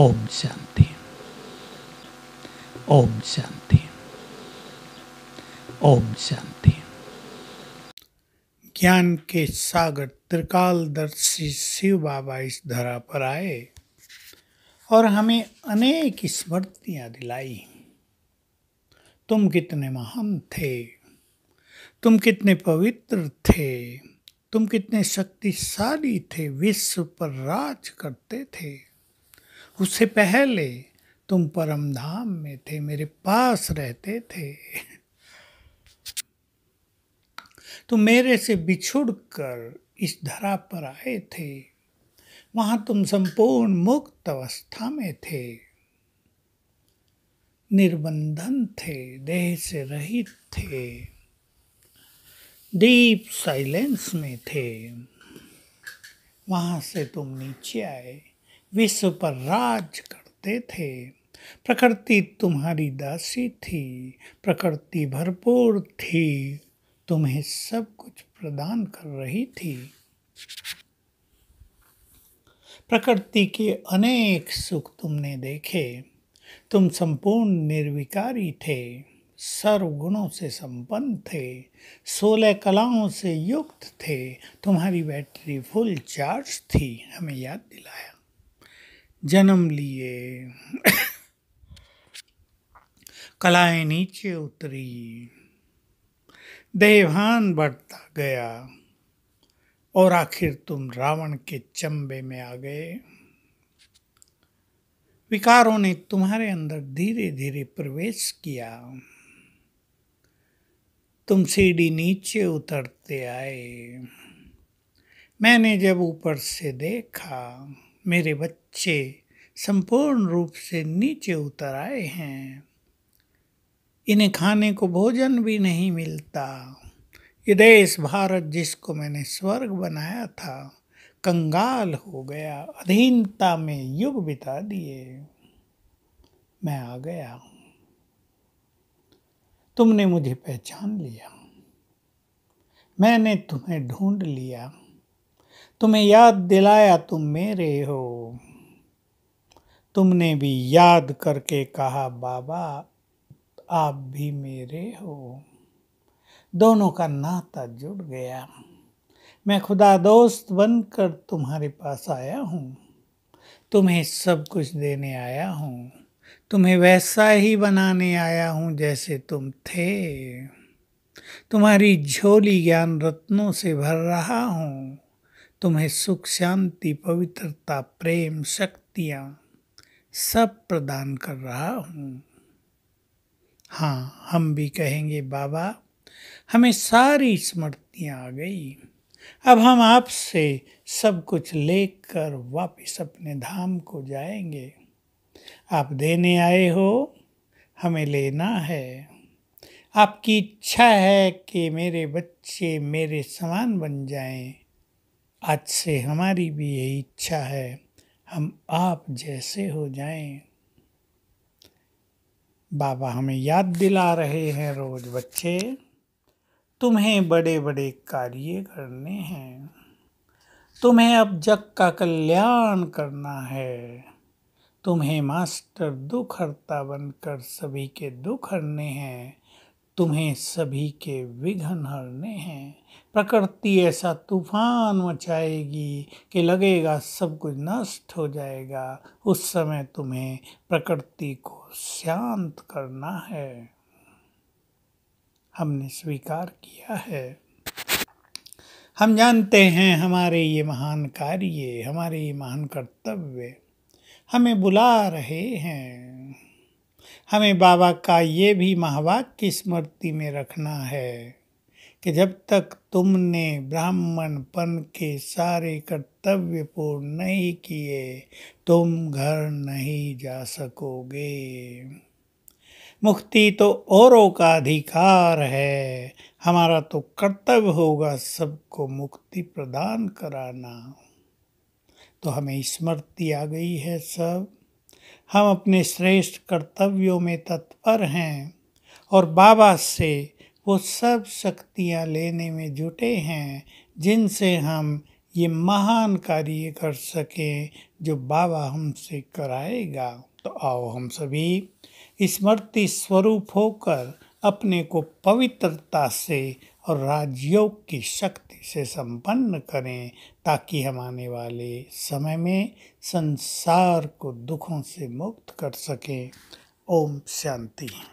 ओम शांति ओम शांति ओम शांति ज्ञान के सागर त्रिकाल दर्शी शिव बाबा इस धरा पर आए और हमें अनेक स्मृतियां दिलाई तुम कितने महान थे तुम कितने पवित्र थे तुम कितने शक्तिशाली थे विश्व पर राज करते थे उससे पहले तुम परम धाम में थे मेरे पास रहते थे तुम मेरे से बिछुड़ कर इस धरा पर आए थे वहां तुम संपूर्ण मुक्त अवस्था में थे निर्बंधन थे देह से रहित थे डीप साइलेंस में थे वहां से तुम नीचे आए विश्व पर राज करते थे प्रकृति तुम्हारी दासी थी प्रकृति भरपूर थी तुम्हें सब कुछ प्रदान कर रही थी प्रकृति के अनेक सुख तुमने देखे तुम संपूर्ण निर्विकारी थे सर्व गुणों से संपन्न थे सोलह कलाओं से युक्त थे तुम्हारी बैटरी फुल चार्ज थी हमें याद दिलाया जन्म लिए कलाएं नीचे उतरी देवान बढ़ता गया और आखिर तुम रावण के चंबे में आ गए विकारों ने तुम्हारे अंदर धीरे धीरे प्रवेश किया तुम सीढ़ी नीचे उतरते आए मैंने जब ऊपर से देखा मेरे बच्चे बच्चे संपूर्ण रूप से नीचे उतर आए हैं इन्हें खाने को भोजन भी नहीं मिलता ये देश भारत जिसको मैंने स्वर्ग बनाया था कंगाल हो गया अधीनता में युग बिता दिए मैं आ गया तुमने मुझे पहचान लिया मैंने तुम्हें ढूंढ लिया तुम्हें याद दिलाया तुम मेरे हो तुमने भी याद करके कहा बाबा आप भी मेरे हो दोनों का नाता जुड़ गया मैं खुदा दोस्त बनकर तुम्हारे पास आया हूँ तुम्हें सब कुछ देने आया हूँ तुम्हें वैसा ही बनाने आया हूँ जैसे तुम थे तुम्हारी झोली ज्ञान रत्नों से भर रहा हूँ तुम्हें सुख शांति पवित्रता प्रेम शक्तियाँ सब प्रदान कर रहा हूँ हाँ हम भी कहेंगे बाबा हमें सारी स्मृतियाँ आ गई अब हम आपसे सब कुछ लेकर वापस अपने धाम को जाएंगे आप देने आए हो हमें लेना है आपकी इच्छा है कि मेरे बच्चे मेरे समान बन जाएं आज से हमारी भी यही इच्छा है हम आप जैसे हो जाएं बाबा हमें याद दिला रहे हैं रोज बच्चे तुम्हें बड़े बड़े कार्य करने हैं तुम्हें अब जग का कल्याण करना है तुम्हें मास्टर दुख हरता बनकर सभी के दुख हरने हैं तुम्हें सभी के विघन हरने हैं प्रकृति ऐसा तूफान मचाएगी कि लगेगा सब कुछ नष्ट हो जाएगा उस समय तुम्हें प्रकृति को शांत करना है हमने स्वीकार किया है हम जानते हैं हमारे ये महान कार्य हमारे ये महान कर्तव्य हमें बुला रहे हैं हमें बाबा का ये भी महावाक्य स्मृति में रखना है कि जब तक तुमने ब्राह्मणपन के सारे कर्तव्य पूर्ण नहीं किए तुम घर नहीं जा सकोगे मुक्ति तो औरों का अधिकार है हमारा तो कर्तव्य होगा सबको मुक्ति प्रदान कराना तो हमें स्मृति आ गई है सब हम अपने श्रेष्ठ कर्तव्यों में तत्पर हैं और बाबा से वो सब शक्तियाँ लेने में जुटे हैं जिनसे हम ये महान कार्य कर सकें जो बाबा हमसे कराएगा तो आओ हम सभी स्मृति स्वरूप होकर अपने को पवित्रता से और राजयोग की शक्ति से संपन्न करें ताकि हम आने वाले समय में संसार को दुखों से मुक्त कर सकें ओम शांति